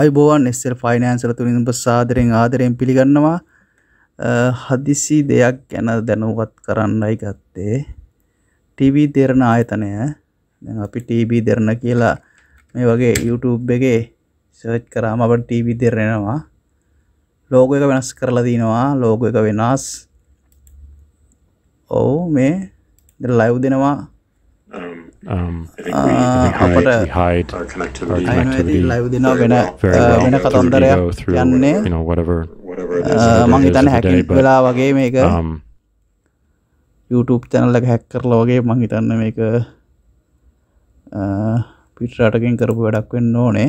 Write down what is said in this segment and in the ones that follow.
අයිබෝවන් එස්සල් ෆයිනෑන්සල තුනින් උඹ සාදරෙන් ආදරයෙන් පිළිගන්නවා හදිසි දෙයක් ගැන දැනුවත් කරන්නයි ගත්තේ ටීවී දෙරණ ආයතනය අපි ටීබී දෙරණ කියලා මේ වගේ YouTube එකේ සර්ච් කරාම අපට ටීවී දෙරෙනවා ලෝග එක වෙනස් කරලා දිනවා ලෝග එක වෙනස් ඔව් මේ ලයිව් දෙනවා Um, uh, අපට අයනදී ලැවදින වෙන වෙන කතන්දරයක් යන්නේ මං හිතන්න හැකි වෙලා වගේ මේක YouTube uh, තැනල්ලක හැක්කර ලෝගේ මං හිතන්න මේක පිටරටකින් කරපු වැඩක් වෙන්න ඕනේ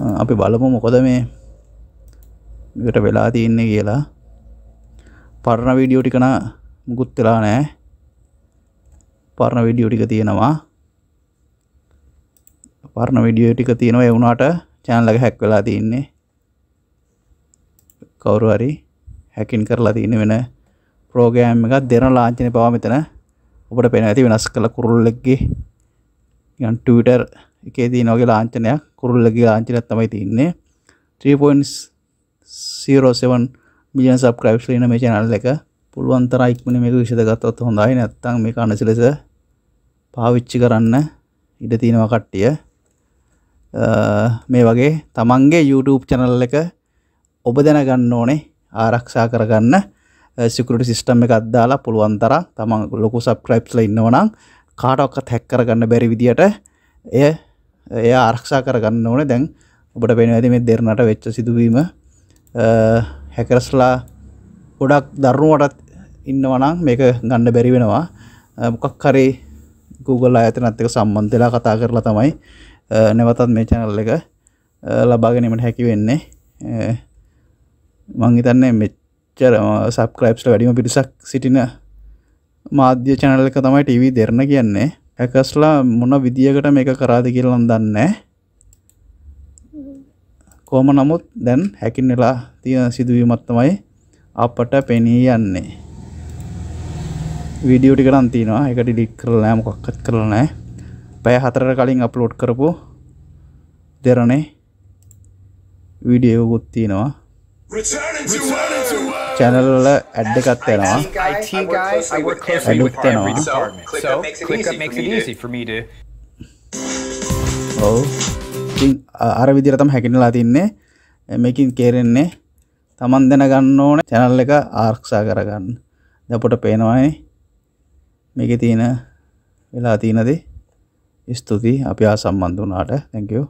uh, අපි බලමු මොකොද මේ ගට වෙලා තියන්නේ කියලා පරණ වීඩියෝ ටිකන මුකුත් වෙලා නෑ පරණ විඩියෝ ටික තියෙනවා පරණ විඩියෝ ටික තියෙනවා ඒ වුණාට channel එක හැක් වෙලා තින්නේ කවුරු හරි හැකින් කරලා තියෙන වෙන ප්‍රෝග්‍රෑම් එකක් දෙන ලාංඡනය පවා මෙතන ඔබට පේන ඇති වෙනස් කළ කුරුල්ලෙක්ගේ නිකන් Twitter එකේ තියෙන වගේ ලාංඡනයක් කුරුල්ලගේ ලාංඡනයක් තමයි තියෙන්නේ 3.07 මිලියන් subscribers වෙන මේ channel එක පුළුවන් තරම් ඉක්මනින් මේක විසඳගත්තොත් හොඳයි නැත්නම් මේක අනසිලස පාවිච්චි කරන්න ඉඩ තියෙනවා කට්ටිය මේ වගේ තමන්ගේ YouTube channel එක ඔබ දැනගන්න ඕනේ ආරක්ෂා කරගන්න සිකුරට සිිස්ටම් එකක් අද්දාලා පුළුවන් තර තමන් ලොකු සබස්ක්‍රයිබ්ස්ල ඉන්නවනම් කාටක්කත් හැක් කරගන්න බැරි විදිට එය එය ආරක්ෂා කරගන්න ඕන දැන් ඔබට පෙන ඇති මේ දෙරණට වෙච්ච සිදුවීම හැකරස්ලා ගොඩක් දරුණුවටත් ඉන්නවනම් මේක ගණ්ඩ බැරි වෙනවා මොකක් කරේ Google අයතනත් එක සම්බන්ධ වෙලා කතා කරලා තමයි නැවතත් මේ channel එක ලබා ගැනීමට හැකි වෙන්නේ මං හිතන්නේ මෙච්චර subscribes ලා වැඩිම පිරිසක් සිටින මාධ්‍ය channel එක තමයි TV දෙරණ කියන්නේ hackers ලා මොන විදියකට මේක කරාද කියලා නම් දන්නේ නැහැ කොහොම නමුත් දැන් හැකින් වෙලා තියෙන සිදුවීමක් තමයි අපට පෙනී යන්නේ විඩියෝටිකට අන්තිනවා එකට ඩික් කරලෑ මොකක්කත් කරලනෑ පැය හතරට කලින් අප්ලෝඩ් කරපු දෙරනේ විඩියෝකුත් තියෙනවා චැනල්ල ඇඩ්ඩ එකත් යනවා ඇඩුත් යනවා ඔව අර විදිරතම හැකිනලා තින්නේ මේකින් කේරෙන්නේ තමන් දෙනගන්න ඕන චැනල් එක ආර්ක්ෂා කරගන්න දැපොට පේනවායි මේක තියෙන වෙලා තියෙනදේ ස්තුතියි අපි ආ සම්බන්ධ වුණාට තැංකයෝ